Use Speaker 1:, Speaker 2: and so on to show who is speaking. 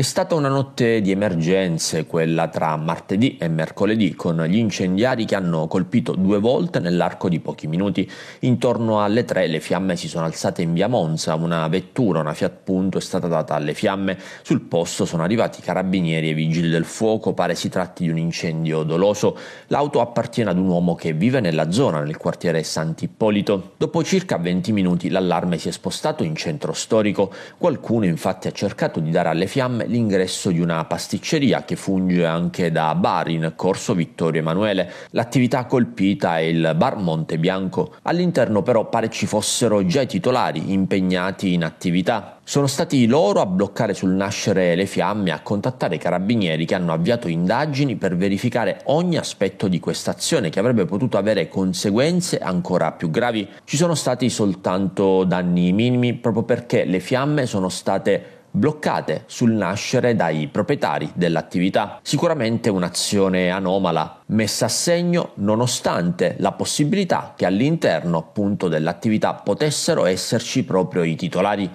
Speaker 1: È stata una notte di emergenze quella tra martedì e mercoledì con gli incendiari che hanno colpito due volte nell'arco di pochi minuti. Intorno alle tre le fiamme si sono alzate in via Monza, una vettura, una Fiat Punto è stata data alle fiamme. Sul posto sono arrivati carabinieri e vigili del fuoco, pare si tratti di un incendio doloso. L'auto appartiene ad un uomo che vive nella zona, nel quartiere Sant'Ippolito. Dopo circa 20 minuti l'allarme si è spostato in centro storico. Qualcuno infatti ha cercato di dare alle fiamme l'ingresso di una pasticceria che funge anche da bar in corso Vittorio Emanuele. L'attività colpita è il bar Monte Bianco. All'interno però pare ci fossero già i titolari impegnati in attività. Sono stati loro a bloccare sul nascere le fiamme e a contattare i carabinieri che hanno avviato indagini per verificare ogni aspetto di quest'azione che avrebbe potuto avere conseguenze ancora più gravi. Ci sono stati soltanto danni minimi proprio perché le fiamme sono state bloccate sul nascere dai proprietari dell'attività. Sicuramente un'azione anomala, messa a segno nonostante la possibilità che all'interno appunto dell'attività potessero esserci proprio i titolari